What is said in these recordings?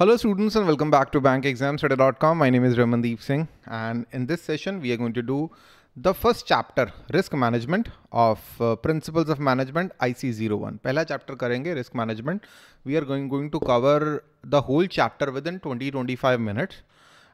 Hello students and welcome back to bankexamstudy.com. My name is Ramandeep Singh and in this session we are going to do the first chapter risk management of uh, principles of management IC01. पहला chapter करेंगे risk management. We are going, going to cover the whole chapter within 20-25 minutes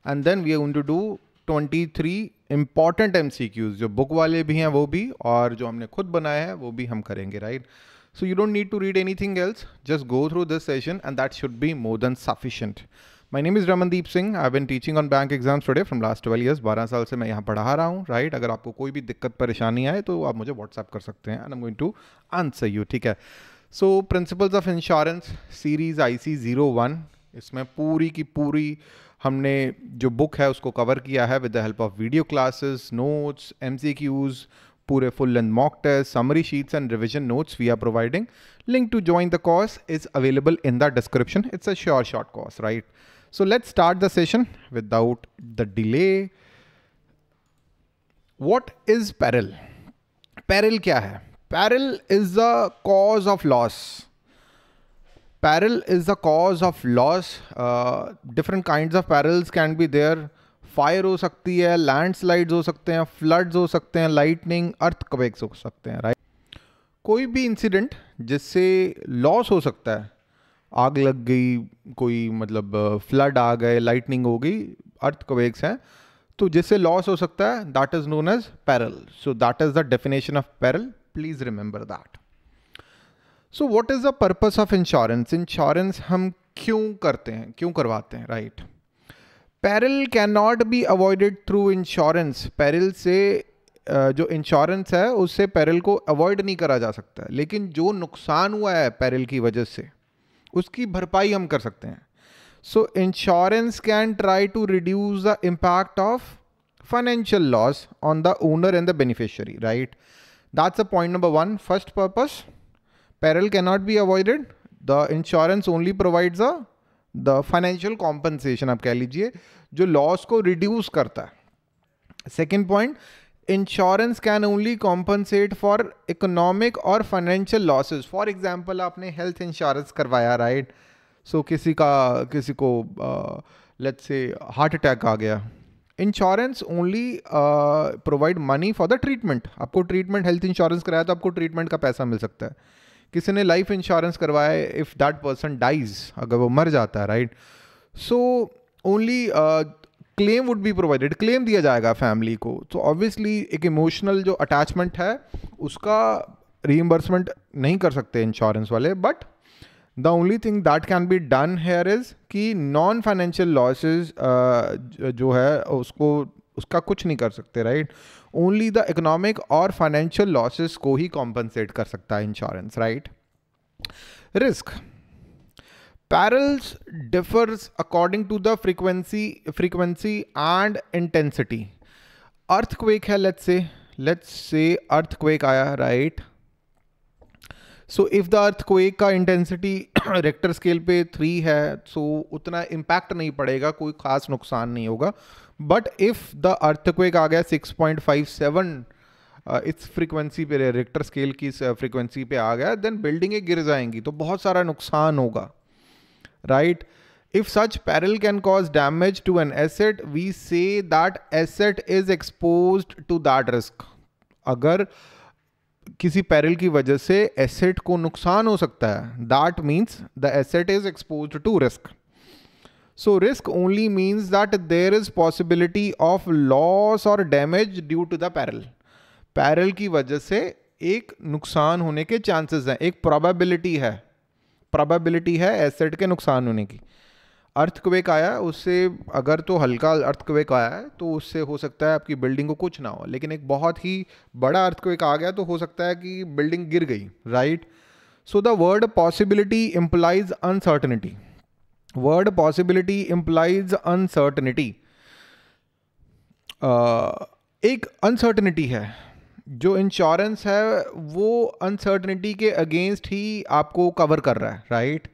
and then we are going to do 23 important MCQs जो book वाले भी हैं वो भी और जो हमने खुद बनाए हैं वो भी हम करेंगे right? So you don't need to read anything else. Just go through this session and that should be more than sufficient. My name is Ramandeep Singh. I've been teaching on bank exams today from last 12 years. 12 साल से मैं यहाँ पढ़ा रहा हूँ right अगर आपको कोई भी दिक्कत परेशानी आए तो आप मुझे व्हाट्सअप कर सकते हैं and I am going to answer you ठीक है so principles of insurance series I C zero one इसमें पूरी की पूरी हमने जो बुक है उसको कवर किया है with the help of video classes notes M C Qs pure full length mock test, summary sheets and revision notes we are providing. Link to join the course is available in the description. It's a short, short course, right? So let's start the session without the delay. What is peril? Peril kya hai? Peril is the cause of loss. Peril is the cause of loss. Uh, different kinds of perils can be there. Fire हो सकती है landslides हो सकते हैं floods हो सकते हैं lightning अर्थ कवेक्स हो सकते हैं राइट कोई भी इंसिडेंट जिससे लॉस हो सकता है आग लग गई कोई मतलब फ्लड uh, आ गए लाइटनिंग हो गई अर्थ कवेक्स हैं तो जिससे लॉस हो सकता है that is known as peril so that is the definition of peril please remember that so what is the purpose of insurance insurance हम क्यों करते हैं क्यों करवाते हैं right right? Peril can not be avoided through insurance peril से जो insurance है उससे पैरल को अवॉइड नहीं करा जा सकता लेकिन जो नुकसान हुआ है पैरल की वजह से उसकी भरपाई हम कर सकते हैं so insurance can try to reduce the impact of financial loss on the owner and the beneficiary right that's a point number one first purpose peril cannot be avoided the insurance only provides a the financial compensation आप कह लीजिए जो loss को reduce करता है second point insurance can only compensate for economic और financial losses for example आपने health insurance करवाया राइट right? सो so, किसी का किसी को लेट से हार्ट अटैक आ गया insurance only provide money for the treatment आपको ट्रीटमेंट हेल्थ इंश्योरेंस कराया तो आपको ट्रीटमेंट का पैसा मिल सकता है किसी ने लाइफ इंश्योरेंस करवाया इफ़ दैट पर्सन डाइज अगर वो मर जाता है right so only claim would be provided claim दिया जाएगा फैमिली को तो so ऑब्वियसली एक इमोशनल जो अटैचमेंट है उसका रीएम्बर्समेंट नहीं कर सकते इंश्योरेंस वाले but the only thing that can be done here is कि नॉन फाइनेंशियल लॉसेज जो है उसको उसका कुछ नहीं कर सकते right right? Only the economic और फाइनेंशियल लॉसेस को ही कॉम्पनसेट कर सकता है insurance right risk perils differs according to the frequency frequency and intensity earthquake है let's say let's say earthquake आया right so if the earthquake का intensity Richter scale पे थ्री है सो so उतना इंपैक्ट नहीं पड़ेगा कोई खास नुकसान नहीं होगा बट इफ़ द अर्थक्वेक आ गया 6.57 सेवन uh, इस फ्रीक्वेंसी पे रिक्टर स्केल की फ्रीक्वेंसी uh, पे आ गया देन बिल्डिंगें गिर जाएंगी तो बहुत सारा नुकसान होगा right if such peril can cause damage to an asset we say that asset is expose to that risk अगर किसी पैरल की वजह से एसेट को नुकसान हो सकता है that means the asset is expose to risk So risk only means that there is possibility of loss or damage due to the peril. Peril की वजह से एक नुकसान होने के चांसेस हैं एक प्रोबेबिलिटी है प्रोबेबिलिटी है एसेट के नुकसान होने की अर्थक्वेक आया उससे अगर तो हल्का अर्थक्वेक आया है तो उससे हो सकता है आपकी बिल्डिंग को कुछ ना हो लेकिन एक बहुत ही बड़ा अर्थक्वेक आ गया तो हो सकता है कि बिल्डिंग गिर गई right so the word possibility implies uncertainty word possibility implies uncertainty एक अनसर्टनिटी है जो इंश्योरेंस है वो अनसर्टनिटी के अगेंस्ट ही आपको कवर कर रहा है राइट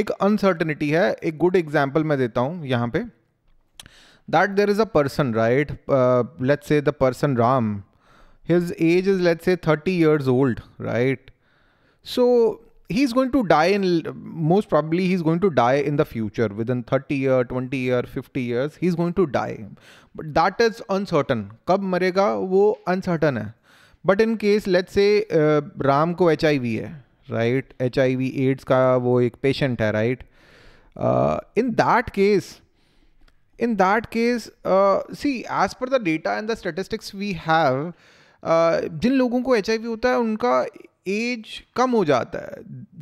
एक अनसर्टनिटी है एक गुड एग्जाम्पल मैं देता हूँ यहाँ पे that there is a person right let's say the person Ram his age is let's say thirty years old right so he's going to die in most probably he's going to die in the future within 30 year 20 year 50 years he's going to die but that is uncertain कब मरेगा वो uncertain है but in case let's say uh, Ram को HIV है right H AIDS का वो एक patient है right In that case, in that case uh, see as per the data and the statistics we have uh, जिन लोगों को HIV होता है उनका एज कम हो जाता है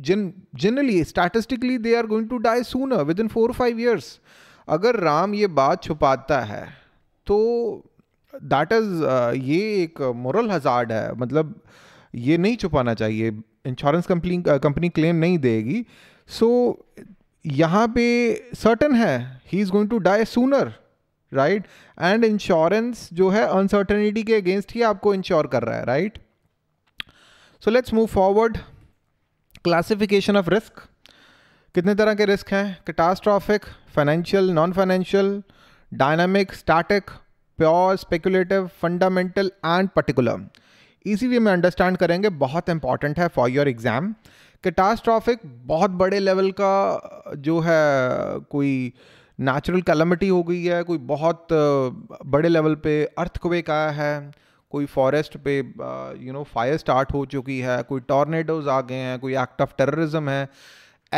जिन generally statistically they are going to die sooner within four five years अगर राम ये बात छुपाता है तो दैट इज़ uh, ये एक मोरल हजार्ड है मतलब ये नहीं छुपाना चाहिए इंश्योरेंस कंपनी कंपनी क्लेम नहीं देगी सो so, यहाँ पे सर्टन है he is going to die sooner right and insurance जो है अनसर्टनिटी के अगेंस्ट ही आपको इंश्योर कर रहा है right right? So let's move forward classification of risk कितने तरह के रिस्क हैं catastrophic financial non financial dynamic static pure speculative fundamental and particular इसी वे में अंडरस्टैंड करेंगे बहुत इंपॉर्टेंट है फॉर योर एग्ज़ाम कैटास्ट्रॉफिक बहुत बड़े लेवल का जो है कोई नेचुरल कैलमिटी हो गई है कोई बहुत बड़े लेवल पे अर्थक्वेक आया है कोई फॉरेस्ट पे यू नो फायर स्टार्ट हो चुकी है कोई टॉर्नेडोज आ गए हैं कोई एक्ट ऑफ टेररिज्म है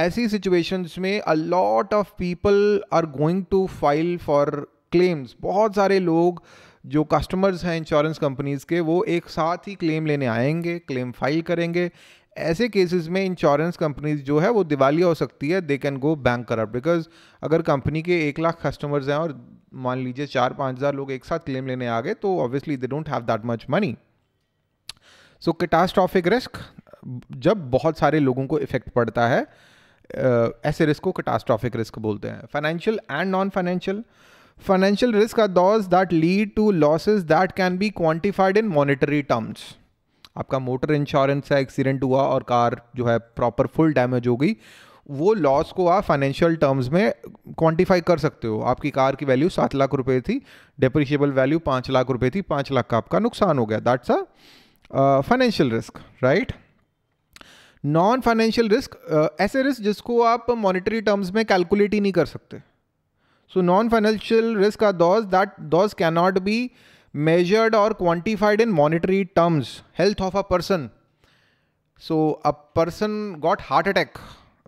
ऐसी सिचुएशंस में a lot of people are going to file for claims बहुत सारे लोग जो कस्टमर्स हैं इंश्योरेंस कंपनीज के वो एक साथ ही क्लेम लेने आएंगे क्लेम फाइल करेंगे ऐसे केसेस में इंश्योरेंस कंपनीज जो है वो दिवालिया हो सकती है they can go bankrupt because अगर कंपनी के एक लाख कस्टमर्स हैं और मान लीजिए चार पाँच हज़ार लोग एक साथ क्लेम लेने आ गए तो obviously they don't have that much money so catastrophic risk जब बहुत सारे लोगों को इफेक्ट पड़ता है ऐसे रिस्क को कैटास्ट्रॉफिक रिस्क बोलते हैं financial and non financial financial risk are those that lead to losses that can be quantified in monetary terms आपका मोटर इंश्योरेंस है एक्सीडेंट हुआ और कार जो है प्रॉपर फुल डैमेज हो गई वो लॉस को आप फाइनेंशियल टर्म्स में क्वांटिफाई कर सकते हो आपकी कार की वैल्यू सात लाख रुपए थी डेप्रिशिएबल वैल्यू पाँच लाख रुपए थी पाँच लाख का आपका नुकसान हो गया that's a financial risk right non financial risk ऐसे रिस्क जिसको आप मॉनिटरी टर्म्स में कैलकुलेट ही नहीं कर सकते so non financial risk are those that those can not be measured और quantified in monetary terms health of a person so a person got heart attack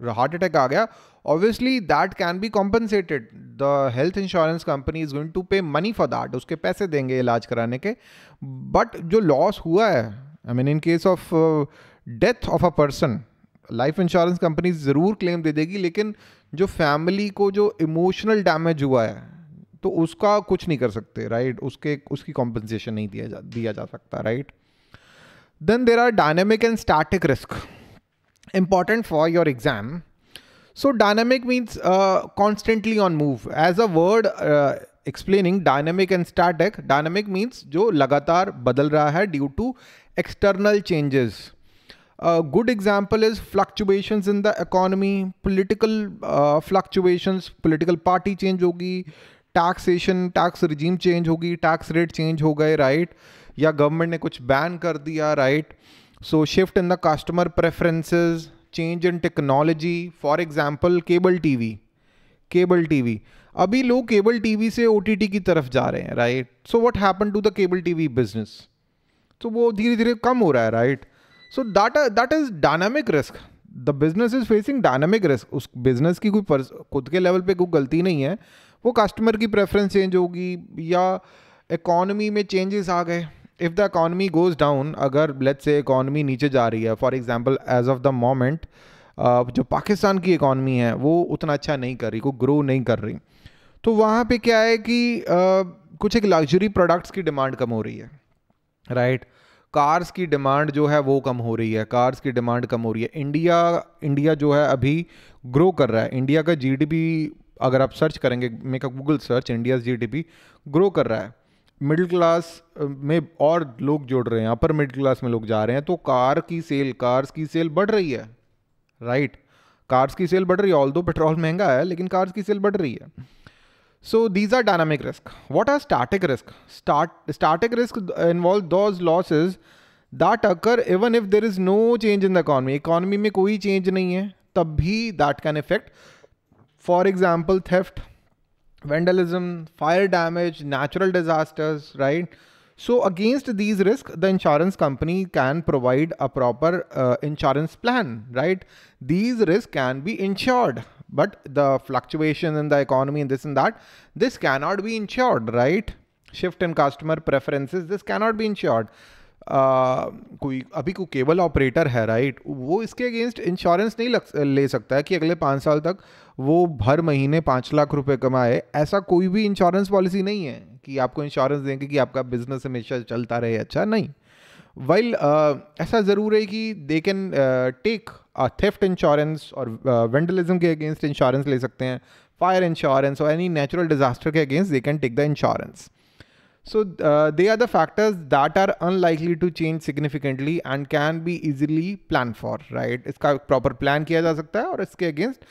heart attack आ गया obviously that can be compensated the health insurance company is going to pay money for that उसके पैसे देंगे इलाज कराने के but जो loss हुआ है I mean in case of death of a person life insurance company ज़रूर क्लेम दे देगी लेकिन जो फैमिली को जो इमोशनल डैमेज हुआ है तो उसका कुछ नहीं कर सकते राइट उसके उसकी कॉम्पनसेशन नहीं दिया जा दिया जा सकता right then there are dynamic and static risk important for your exam. So dynamic means uh, constantly on move. As a word uh, explaining dynamic and static, dynamic means jo lagatar badal raha hai due to external changes. A good example is fluctuations in the economy, political uh, fluctuations, political party change hogi taxation tax regime change hogi tax rate change ho gaye right? ya government ne kuch ban kar diya right right? So shift in the customer preferences, change in technology, for example cable TV. Cable TV अभी लोग cable TV से ओ की तरफ जा रहे हैं right so what happen to the cable TV business तो वो धीरे धीरे कम हो रहा है right so that that is dynamic risk the business is facing dynamic risk उस बिजनेस की कोई खुद के लेवल पे कोई गलती नहीं है वो कस्टमर की प्रेफरेंस चेंज होगी या इकोनमी में चेंजेस आ गए if the economy goes down अगर लेट से इकॉनमी नीचे जा रही है for example as of the moment जो पाकिस्तान की इकॉनमी है वो उतना अच्छा नहीं कर रही को ग्रो नहीं कर रही तो वहाँ पे क्या है कि uh, कुछ एक लग्जरी प्रोडक्ट्स की डिमांड कम हो रही है राइट right? कार्स की डिमांड जो है वो कम हो रही है कार्स की डिमांड कम हो रही है इंडिया इंडिया जो है अभी ग्रो कर रहा है इंडिया का जीडीपी अगर आप सर्च करेंगे make a Google search India's GDP grow कर रहा है मिडिल क्लास में और लोग जुड़ रहे हैं अपर मिडिल क्लास में लोग जा रहे हैं तो कार की सेल कार्स की सेल बढ़ रही है राइट right? कार्स की सेल बढ़ रही है ऑल दो पेट्रोल महंगा है लेकिन कार्स की सेल बढ़ रही है so these are dynamic risk what are static risk static risk involve those losses that occur even if there is no change in the economy economy में कोई चेंज नहीं है तब भी that can effect for example theft vandalism, fire damage, natural disasters, right? So against these risks, the insurance company can provide a proper uh, insurance plan, right? These risks can be insured, but the fluctuation in the economy and this and that, this cannot be insured, right? Shift in customer preferences, this cannot be insured. कोई अभी कोई cable operator है right वो इसके against insurance नहीं लग ले सकता है कि अगले पाँच साल तक वो हर महीने पाँच लाख रुपए कमाए ऐसा कोई भी इंश्योरेंस पॉलिसी नहीं है कि आपको इंश्योरेंस देंगे कि आपका बिजनेस हमेशा चलता रहे अच्छा नहीं वेल ऐसा ज़रूर है कि they can take theft insurance और वेंडलिज्म के अगेंस्ट इंश्योरेंस ले सकते हैं फायर इंश्योरेंस और एनी नेचुरल डिजास्टर के against they can take the insurance So uh, they are the factors that are unlikely to change significantly and can be easily planned for, right? इसका proper plan kiya ja sakta hai aur iske against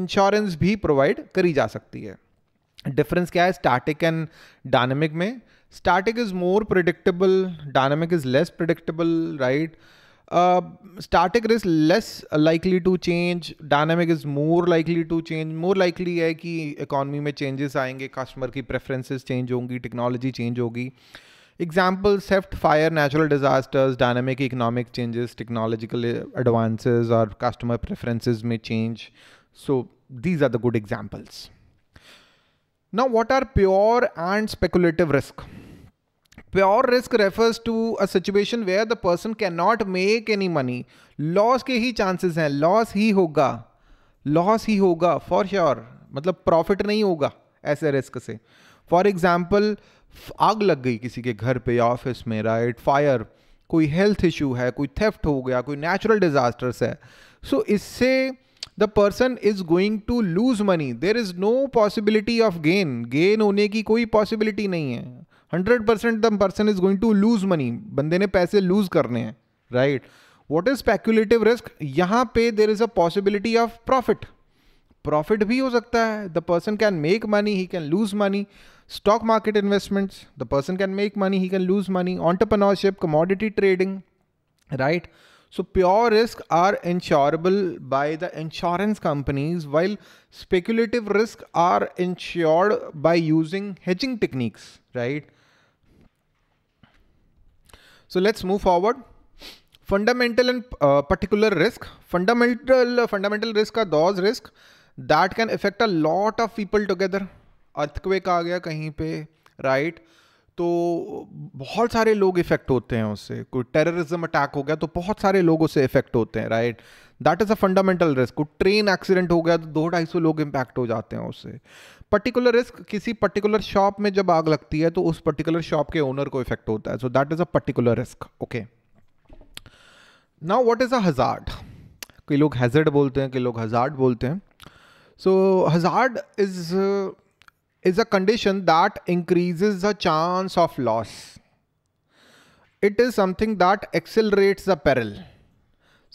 insurance bhi provide kari ja sakti hai Difference kya hai static and dynamic mein Static is more predictable, dynamic is less predictable, right? Static is less likely to change dynamic is more likely to change more likely है कि economy में changes आएंगे customer की preferences change होंगी technology change होगी example theft fire natural disasters dynamic economic changes technological advances और customer preferences में change so these are the good examples now what are pure and speculative risk risk refers to a situation where the person can not make any money loss के ही chances हैं loss ही होगा loss ही होगा for sure मतलब profit नहीं होगा ऐसे risk से फॉर एग्जाम्पल आग लग गई किसी के घर पे या ऑफिस में राइट फायर कोई हेल्थ इशू है कोई थेफ्ट हो गया कोई नेचुरल डिजास्टर्स है सो so, इससे the person is going to lose money there is no possibility of gain gain होने की कोई पॉसिबिलिटी नहीं है hundred percent the person is going to lose money बंदे ने पैसे लूज करने हैं right what is speculative risk यहाँ पे there is a possibility of profit profit भी हो सकता है the person can make money he can lose money stock market investments the person can make money he can lose money entrepreneurship commodity trading right so pure risk are insurable by the insurance companies while speculative risk are insured by using hedging techniques right So let's move forward. Fundamental and uh, particular risk. Fundamental uh, fundamental risk are those risk that can affect a lot of people together. earthquake आ गया कहीं पे right? तो बहुत सारे लोग effect होते हैं उससे कोई टेररिज्म अटैक हो गया तो बहुत सारे लोग उससे इफेक्ट होते हैं right right? That is a fundamental risk train accident हो गया तो दो ढाई सौ लोग इंपैक्ट हो जाते हैं उससे पर्टिकुलर रिस्क किसी पर्टिकुलर शॉप में जब आग लगती है तो उस पर्टिकुलर शॉप के ओनर को इफेक्ट होता है so that is a particular risk okay now what is a hazard कई लोग हैजर्ड बोलते हैं कई लोग हजार्ड बोलते हैं so hazard is is a condition that increase the chance of loss it is something that accelerates the peril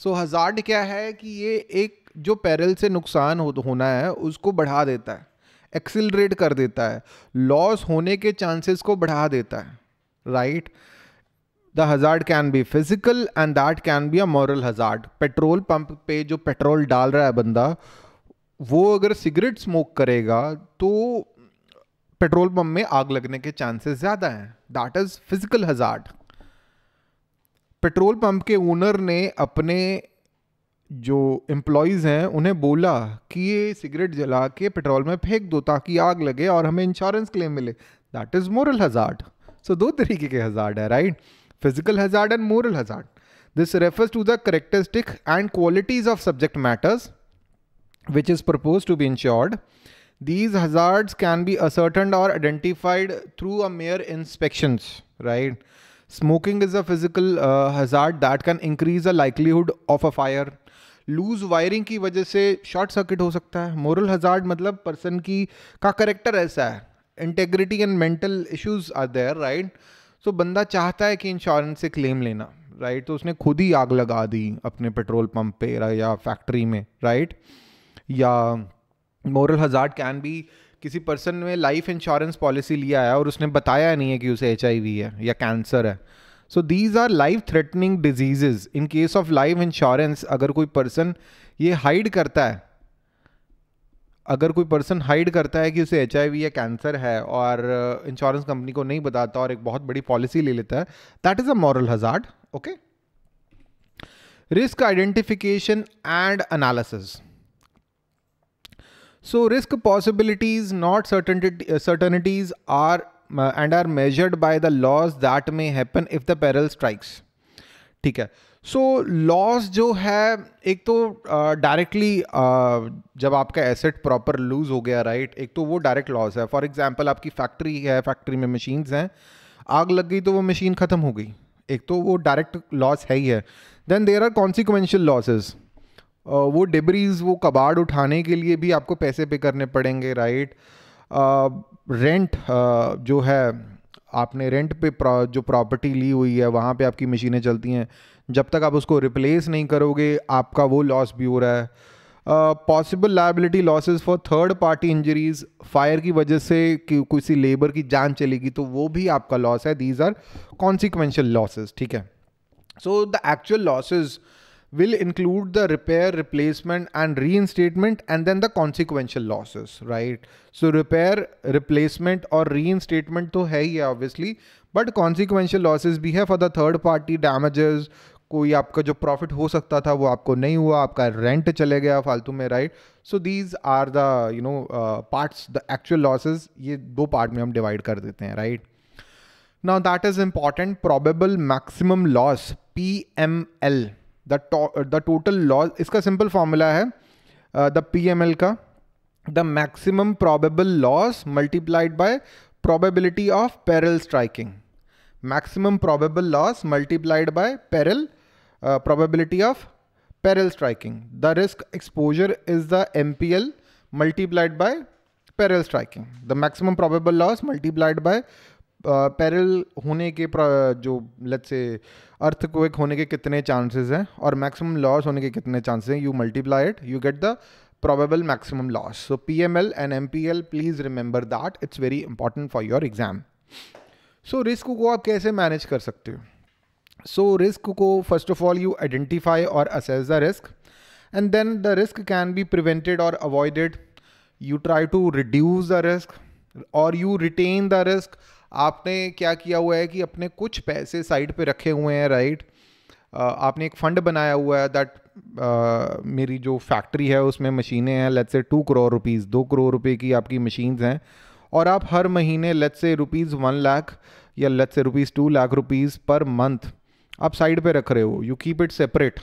so hazard क्या है कि ये एक जो पैरल से नुकसान हो, होना है उसको बढ़ा देता है एक्सिलरेट कर देता है लॉस होने के चांसेस को बढ़ा देता है right the hazard can be physical and that can be a moral hazard petrol pump पे जो पेट्रोल डाल रहा है बंदा वो अगर सिगरेट स्मोक करेगा तो पेट्रोल पंप में आग लगने के चांसेस ज़्यादा हैं that is physical hazard petrol pump के ओनर ने अपने जो एम्प्लॉयज़ हैं उन्हें बोला कि ये सिगरेट जला के पेट्रोल में फेंक दो ताकि आग लगे और हमें इंश्योरेंस क्लेम मिले that is moral hazard so दो तरीके के हजार्ड है right physical hazard and moral hazard this refers to the characteristic and qualities of subject matters which is propose to be insured these hazards can be ascertain और identified through a mere inspections right smoking is a physical hazard that can increase the livelihood of a fire loose wiring की वजह से short circuit हो सकता है moral hazard मतलब person की का करेक्टर ऐसा है integrity and mental issues are there right so बंदा चाहता है कि इंश्योरेंस से क्लेम लेना राइट right? तो उसने खुद ही आग लगा दी अपने पेट्रोल पंप पे या फैक्ट्री में राइट right? या मोरल हजार्ड कैन बी किसी पर्सन ने लाइफ इंश्योरेंस पॉलिसी लिया है और उसने बताया नहीं है कि उसे एच है या कैंसर है so these are life threatening diseases in case of life insurance अगर कोई पर्सन ये हाइड करता है अगर कोई पर्सन हाइड करता है कि उसे एच या कैंसर है और इंश्योरेंस कंपनी को नहीं बताता और एक बहुत बड़ी पॉलिसी ले लेता है that is a moral hazard okay risk identification and analysis so risk possibilities not certainty, certainties are and are measured by the loss that may happen if the peril strikes ठीक है so so, loss जो है एक तो directly uh, uh, जब आपका asset proper loose हो गया राइट right? एक तो वो डायरेक्ट लॉस है फॉर एग्जाम्पल आपकी फैक्ट्री है फैक्ट्री में मशीन्स हैं आग लग गई तो वो मशीन ख़त्म हो गई एक तो वो डायरेक्ट लॉस है ही है then there are consequential losses वो डिबरीज वो कबाड़ उठाने के लिए भी आपको पैसे पे करने पड़ेंगे राइट रेंट जो है आपने रेंट पे जो प्रॉपर्टी ली हुई है वहाँ पे आपकी मशीनें चलती हैं जब तक आप उसको रिप्लेस नहीं करोगे आपका वो लॉस भी हो रहा है possible liability losses for third party injuries fire की वजह से कि किसी लेबर की जान चलेगी तो वो भी आपका लॉस है दीज आर कॉन्सिक्वेंशल लॉसेज ठीक है so the actual losses will include the repair, replacement, and reinstatement, and then the consequential losses, right? So repair, replacement, or reinstatement to hai obviously, but consequential losses भी है for the third party damages, कोई आपका जो profit हो सकता था वो आपको नहीं हुआ आपका रेंट चले गया फालतू में right so these are the you know parts the actual losses ये दो पार्ट में हम डिवाइड कर देते हैं right now that is important probable maximum loss M the total loss इसका सिंपल फॉर्मूला है द uh, एल का the maximum probable loss multiplied by probability of peril striking maximum probable loss multiplied by peril probability of peril striking the risk exposure is the M P L multiplied by peril striking the maximum probable loss multiplied by peril होने के जो late से अर्थ को होने के कितने chances हैं और मैक्सिमम लॉस होने के कितने चांसेस हैं you multiply you get the probable maximum loss so P M L and M P L please remember that it's very important for your exam so risk को आप कैसे manage कर सकते हो सो रिस्क को first of all you identify और assess the risk and then the risk can be prevented और avoided you try to reduce the risk और यू रिटेन द रिस्क आपने क्या किया हुआ है कि अपने कुछ पैसे साइड पे रखे हुए हैं राइट आपने एक फ़ंड बनाया हुआ है दैट मेरी जो फैक्ट्री है उसमें मशीनें हैं let's say to crore rupees दो करोड़ रुपए की आपकी मशीन्स हैं और आप हर महीने let's say rupees one lakh या let's say rupees two lakh rupees per month आप साइड पे रख रहे हो you keep it separate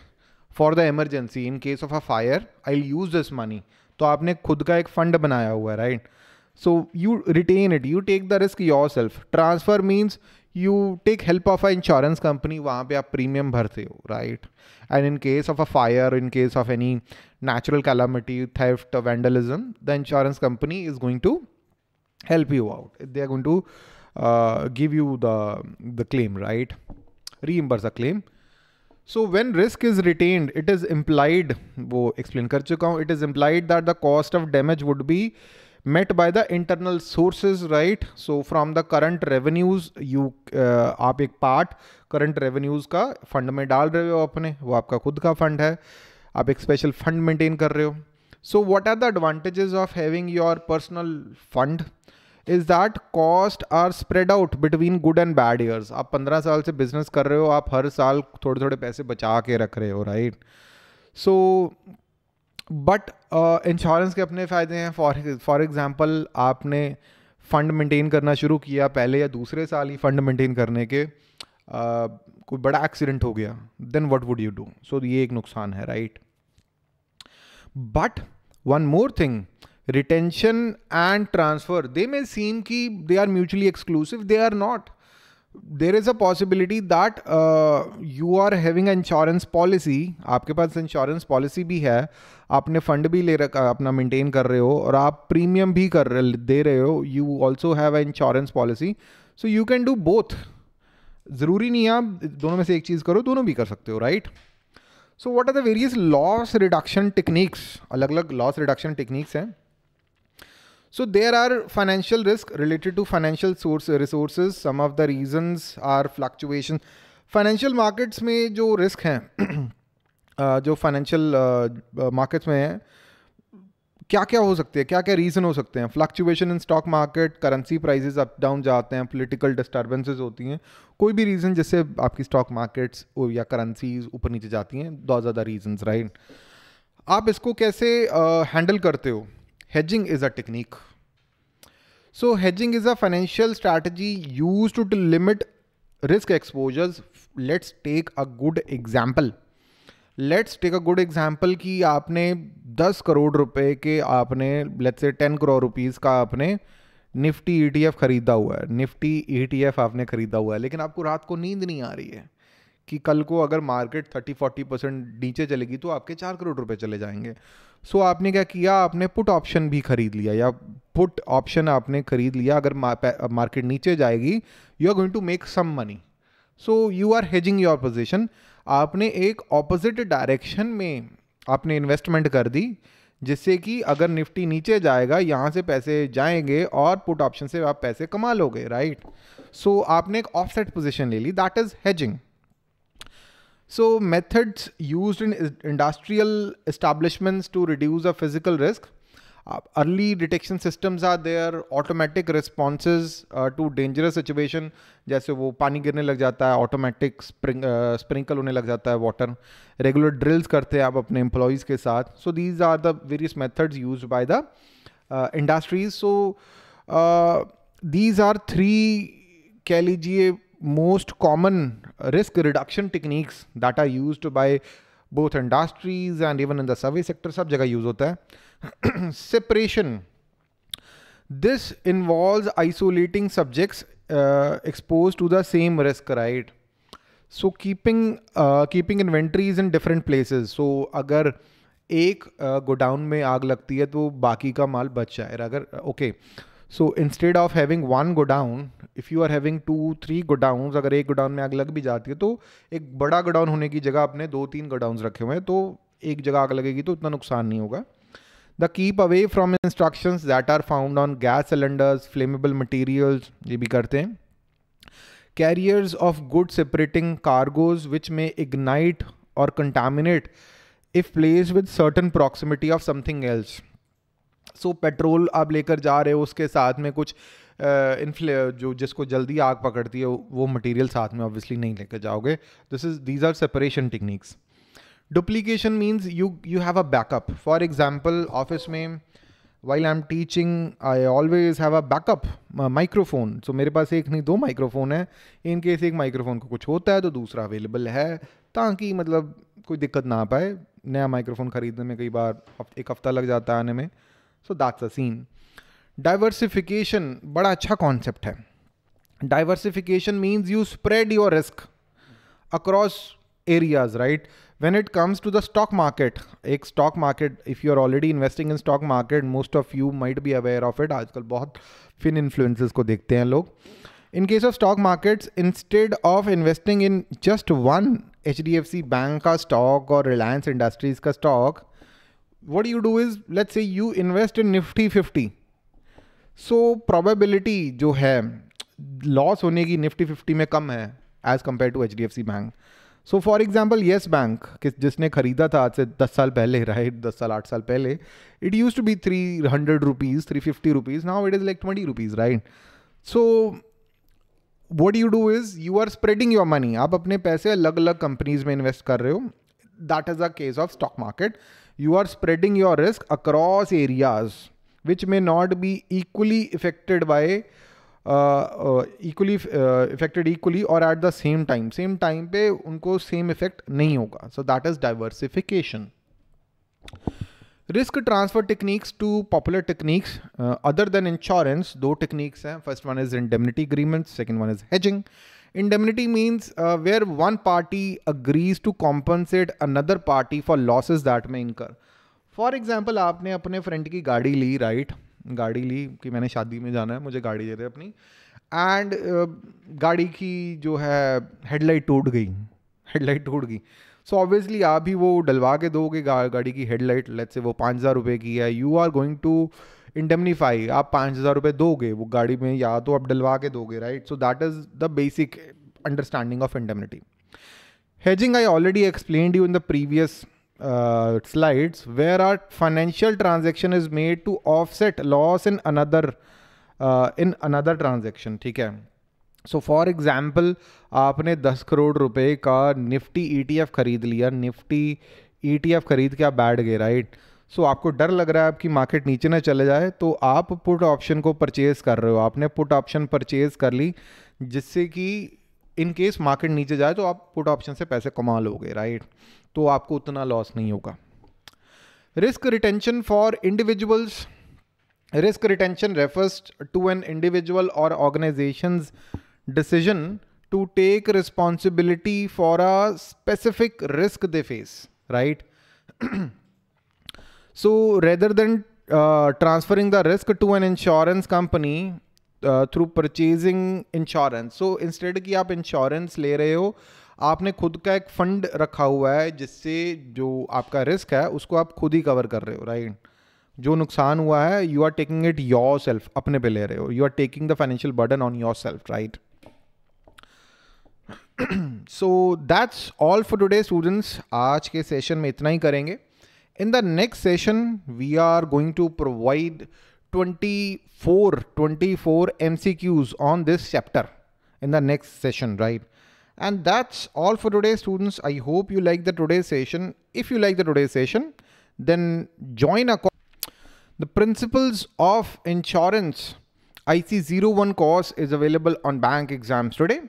for the emergency in case of a fire I use this money तो आपने खुद का एक फ़ंड बनाया हुआ है right right? So you retain it, you take the risk yourself. Transfer means you take help of an insurance company, वहाँ पे आप premium भरते हो, right? And in case of a fire, in case of any natural calamity, theft or vandalism, the insurance company is going to help you out. They are going to uh, give you the the claim, right? Reimburse the claim. So when risk is retained, it is implied, वो explain कर चुका हूँ, it is implied that the cost of damage would be met by the internal source right so from the current revenues you आप एक part current revenues का fund में डाल रहे हो अपने वो आपका खुद का फंड है आप एक स्पेशल फंड मेंटेन कर रहे हो so what are the advantages of having your personal fund is that cost are spread out between good and bad years आप पंद्रह साल से बिजनेस कर रहे हो आप हर साल थोड़े थोड़े पैसे बचा के रख रहे हो right right? So so, but insurance uh, के अपने फ़ायदे हैं फॉर फॉर एग्ज़ाम्पल आपने फ़ंड मेंटेन करना शुरू किया पहले या दूसरे साल ही फ़ंड मेंटेन करने के uh, कोई बड़ा एक्सीडेंट हो गया then what would you do so ये एक नुकसान है right but one more thing retention and transfer they may seem की they are mutually exclusive they are not there is a possibility that you are having insurance policy आपके पास insurance policy भी है आपने फंड भी ले रखा अपना मेंटेन कर रहे हो और आप प्रीमियम भी कर रहे दे रहे हो you also have a insurance policy so you can do both ज़रूरी नहीं है आप दोनों में से एक चीज़ करो दोनों भी कर सकते हो right so what are the various loss reduction techniques अलग अलग लॉस रिडक्शन टेक्निक्स हैं So there are financial risk related to financial source resources. Some of the reasons are fluctuation. Financial markets mein jo risk hain uh, jo financial uh, markets में है kya क्या हो सकते हैं kya क्या reason हो सकते हैं fluctuation in stock market currency prices up down जाते हैं पॉलिटिकल डिस्टर्बेंसेज होती हैं कोई भी रीज़न जिससे आपकी stock markets ya currencies upar niche jaati hain those are the reasons right aap isko kaise uh, handle karte ho hedging is a technique hedging is a a financial use to to limit risk exposures let's take a good example let's take a good example कि आपने 10 करोड़ रुपए के आपने let's say 10 crore rupees का आपने Nifty ई e खरीदा हुआ है निफ्टी ई e आपने खरीदा हुआ है लेकिन आपको रात को नींद नहीं आ रही है कि कल को अगर मार्केट 30-40 परसेंट नीचे चलेगी तो आपके चार करोड़ रुपए चले जाएंगे सो आपने क्या किया आपने पुट ऑप्शन भी खरीद लिया या पुट ऑप्शन आपने खरीद लिया अगर मार्केट नीचे जाएगी you are going to make some money so you are hedging your position आपने एक ऑपोजिट डायरेक्शन में आपने इन्वेस्टमेंट कर दी जिससे कि अगर निफ्टी नीचे जाएगा यहाँ से पैसे जाएंगे और पुट ऑप्शन से आप पैसे कमा लोगे राइट सो so, आपने एक ऑफसेट पोजीशन ले ली that is hedging So methods used in industrial establishments to reduce a physical risk. Uh, early detection systems are there, automatic responses uh, to dangerous situation, जैसे वो पानी गिरने लग जाता है ऑटोमेटिक स्प्रिंकल होने लग जाता है वाटर रेगुलर ड्रिल्स करते हैं आप अपने एम्प्लॉयज़ के साथ so these are the various methods used by the industries so these are three कह लीजिए most common risk reduction techniques that are used by both industries and even in the survey sector sab jagah use hota hai separation this involves isolating subjects uh, exposed to the same risk right so keeping uh, keeping inventories in different places so agar ek uh, godown mein aag lagti hai to baki ka maal bach अगर agar okay, so instead of having one godown if you are having two three godowns अगर एक godown में आग लग भी जाती है तो एक बड़ा गोडाउन होने की जगह आपने दो तीन गोडाउन रखे हुए हैं तो एक जगह आग लगेगी तो उतना नुकसान नहीं होगा the keep away from instructions that are found on gas cylinders flammable materials ये भी करते हैं carriers of good separating cargoes which में इग्नाइट और contaminate if place with certain proximity of something else so so, petrol आप लेकर जा रहे हो उसके साथ में कुछ इन्फ्ले जो जिसको जल्दी आग पकड़ती है वो मटेरियल साथ में ऑब्वियसली नहीं लेकर जाओगे this is these are separation techniques duplication means you you have a backup for example office में while I am teaching I always have a backup microphone so मेरे पास एक नहीं दो माइक्रोफोन है इन केस एक माइक्रोफोन को कुछ होता है तो दूसरा अवेलेबल है ताकि मतलब कोई दिक्कत ना आ पाए नया माइक्रोफोन ख़रीदने में कई बार एक हफ़्ता लग जाता है आने में so that's a scene diversification बड़ा अच्छा कॉन्सेप्ट है diversification means you spread your risk across areas right when it comes to the stock market एक stock market if you are already investing in stock market most of you might be aware of it आजकल बहुत fin influences को देखते हैं लोग in case of stock markets instead of investing in just one H D F C bank का stock और Reliance industries का stock what you do is let say you invest in Nifty fifty so probability जो है loss होने की Nifty fifty में कम है as compare to H D F C bank so for example yes bank किस जिसने खरीदा था आज से दस साल पहले राइट दस साल आठ साल पहले it use to be three hundred rupees three fifty rupees now it is like twenty rupees right so what you do is you are spreading your money आप अपने पैसे अलग अलग कंपनीज में इन्वेस्ट कर रहे हो that is a case of stock market you are spreading your risk across areas which may not be equally affected by uh, uh, equally uh, affected equally or at the same time same time पे उनको same effect नहीं होगा so that is diversification risk transfer techniques to popular techniques uh, other than insurance Two techniques हैं first one is indemnity agreements second one is hedging uh, Indemnity means uh, where one party agrees to compensate another party for losses that may incur. For example आपने अपने friend की गाड़ी ली right right? गाड़ी ली कि मैंने शादी में जाना है मुझे गाड़ी दे दे अपनी एंड uh, गाड़ी की जो है हेडलाइट टूट गई हेडलाइट टूट गई सो ऑब्वियसली आप भी वो डलवा के दोगे गा, गाड़ी की हेडलाइट लेट से वो पाँच हज़ार रुपये की है you are going to indemnify आप पाँच हज़ार रुपये दोगे वो गाड़ी में या तो आप डलवा के दोगे right so that is the basic understanding of indemnity hedging I already explain you in the previous slides where are financial transaction is made to offset loss in another in another transaction ठीक है सो for example आपने दस करोड़ रुपये का Nifty E T F खरीद लिया Nifty E T F खरीद के आप बैठ गए राइट right? सो so, आपको डर लग रहा है आपकी मार्केट नीचे ना चले जाए तो आप पुट ऑप्शन को परचेज़ कर रहे हो आपने पुट ऑप्शन परचेज़ कर ली जिससे कि इन केस मार्केट नीचे जाए तो आप पुट ऑप्शन से पैसे कमा लोगे राइट तो आपको उतना लॉस नहीं होगा risk retention for individuals risk retention refers to an individual और organization decision to take responsibility for a specific risk they face right So rather than uh, transferring the risk to an insurance company uh, through purchasing insurance, so instead कि आप insurance ले रहे हो आपने खुद का एक फंड रखा हुआ है जिससे जो आपका रिस्क है उसको आप खुद ही कवर कर रहे हो राइट right? जो नुकसान हुआ है you are taking it yourself अपने पे ले रहे हो you are taking the financial burden on yourself right so that's all for today students आज के सेशन में इतना ही करेंगे In the next session, we are going to provide 24, 24 MCQs on this chapter in the next session, right? And that's all for today, students. I hope you like the today's session. If you like the today's session, then join a course. The Principles of Insurance IC01 course is available on bank exams today.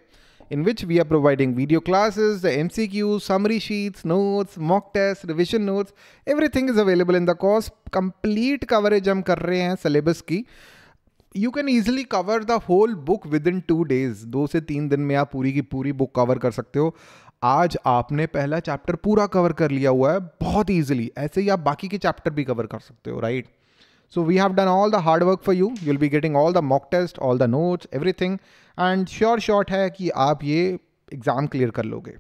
in which we are providing video classes, the MCQs, summary sheets, notes, mock tests, revision notes, everything is available in the course. Complete coverage हम कर रहे हैं syllabus की. You can easily cover the whole book within two days. दो से तीन दिन में आप पूरी की पूरी book cover कर सकते हो आज आपने पहला chapter पूरा cover कर लिया हुआ है बहुत easily. ऐसे ही आप बाकी के chapter भी cover कर सकते हो right? So we have done all the hard work for you. You'll be getting all the mock test, all the notes, everything. And sure shot है कि आप ये exam clear कर लोगे.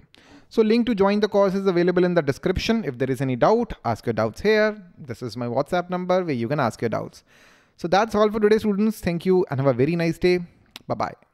So link to join the course is available in the description. If there is any doubt, ask your doubts here. This is my WhatsApp number where you can ask your doubts. So that's all for today students. Thank you and have a very nice day. Bye-bye.